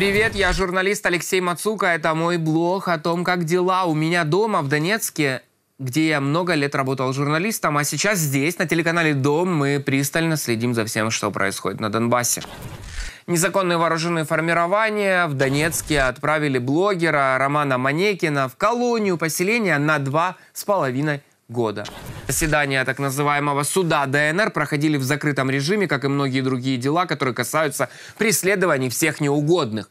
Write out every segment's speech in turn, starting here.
Привет, я журналист Алексей Мацука. Это мой блог о том, как дела у меня дома в Донецке где я много лет работал журналистом, а сейчас здесь, на телеканале «Дом», мы пристально следим за всем, что происходит на Донбассе. Незаконные вооруженные формирования в Донецке отправили блогера Романа Манекина в колонию поселения на два с половиной года. Заседания так называемого суда ДНР проходили в закрытом режиме, как и многие другие дела, которые касаются преследований всех неугодных.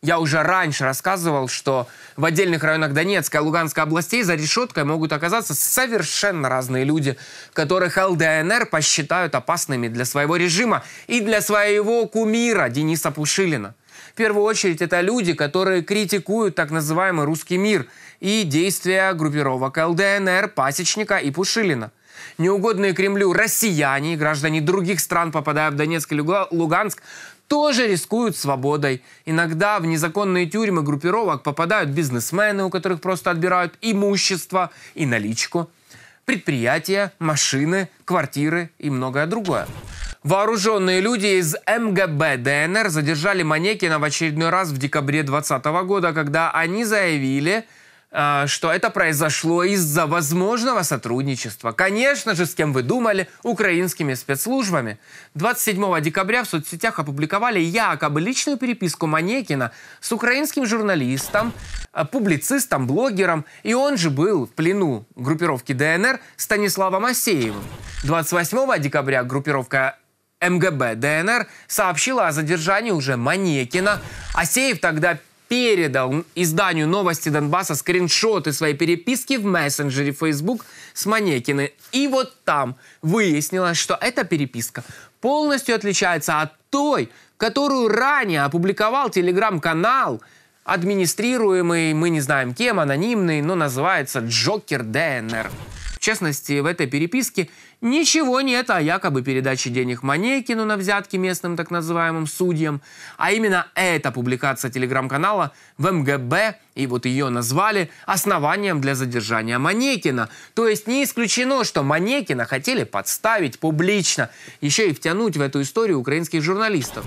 Я уже раньше рассказывал, что в отдельных районах Донецкой и Луганской областей за решеткой могут оказаться совершенно разные люди, которых ЛДНР посчитают опасными для своего режима и для своего кумира Дениса Пушилина. В первую очередь это люди, которые критикуют так называемый русский мир и действия группировок ЛДНР, Пасечника и Пушилина. Неугодные Кремлю россияне и граждане других стран, попадая в Донецк или Луганск, тоже рискуют свободой. Иногда в незаконные тюрьмы группировок попадают бизнесмены, у которых просто отбирают имущество и наличку, предприятия, машины, квартиры и многое другое. Вооруженные люди из МГБ ДНР задержали Манекина в очередной раз в декабре 2020 года, когда они заявили, э, что это произошло из-за возможного сотрудничества. Конечно же, с кем вы думали, украинскими спецслужбами. 27 декабря в соцсетях опубликовали якобы личную переписку Манекина с украинским журналистом, э, публицистом, блогером, и он же был в плену группировки ДНР Станиславом Асеевым. 28 декабря группировка МГБ ДНР сообщила о задержании уже Манекина. Асеев тогда передал изданию «Новости Донбасса» скриншоты своей переписки в мессенджере Facebook с Манекиной. И вот там выяснилось, что эта переписка полностью отличается от той, которую ранее опубликовал телеграм-канал, администрируемый, мы не знаем кем, анонимный, но называется «Джокер ДНР». В частности, в этой переписке Ничего нет о а якобы передаче денег Манекину на взятки местным так называемым судьям. А именно эта публикация телеграм-канала в МГБ, и вот ее назвали основанием для задержания Манекина. То есть не исключено, что Манекина хотели подставить публично, еще и втянуть в эту историю украинских журналистов.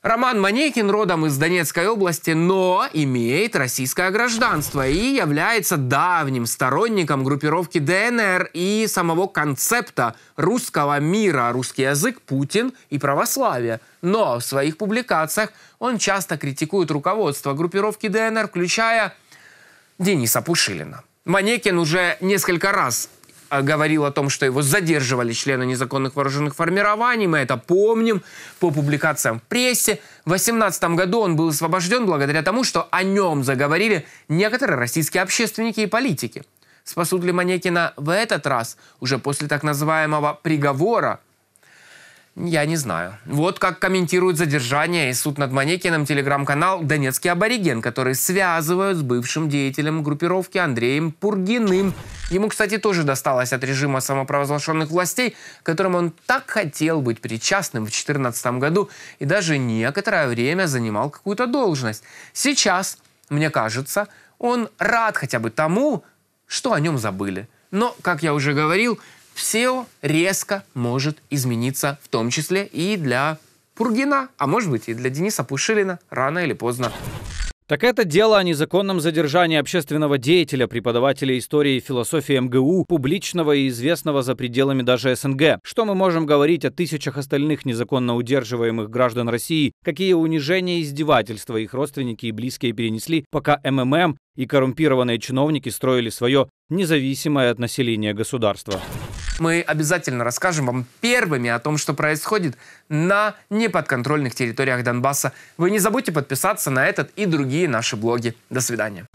Роман Манекин родом из Донецкой области, но имеет российское гражданство и является давним сторонником группировки ДНР и самого концепта русского мира русский язык, Путин и православие. Но в своих публикациях он часто критикует руководство группировки ДНР, включая Дениса Пушилина. Манекин уже несколько раз э, говорил о том, что его задерживали члены незаконных вооруженных формирований. Мы это помним по публикациям в прессе. В 2018 году он был освобожден благодаря тому, что о нем заговорили некоторые российские общественники и политики. Спасут ли Манекина в этот раз, уже после так называемого «приговора»? Я не знаю. Вот как комментирует задержание и суд над Манекиным телеграм-канал «Донецкий абориген», который связывают с бывшим деятелем группировки Андреем Пургиным. Ему, кстати, тоже досталось от режима самопровозглашенных властей, которым он так хотел быть причастным в 2014 году и даже некоторое время занимал какую-то должность. Сейчас, мне кажется, он рад хотя бы тому, что о нем забыли. Но, как я уже говорил, все резко может измениться, в том числе и для Пургина, а может быть и для Дениса Пушилина рано или поздно. Так это дело о незаконном задержании общественного деятеля, преподавателя истории и философии МГУ, публичного и известного за пределами даже СНГ. Что мы можем говорить о тысячах остальных незаконно удерживаемых граждан России, какие унижения и издевательства их родственники и близкие перенесли, пока МММ и коррумпированные чиновники строили свое независимое от населения государство. Мы обязательно расскажем вам первыми о том, что происходит на неподконтрольных территориях Донбасса. Вы не забудьте подписаться на этот и другие наши блоги. До свидания.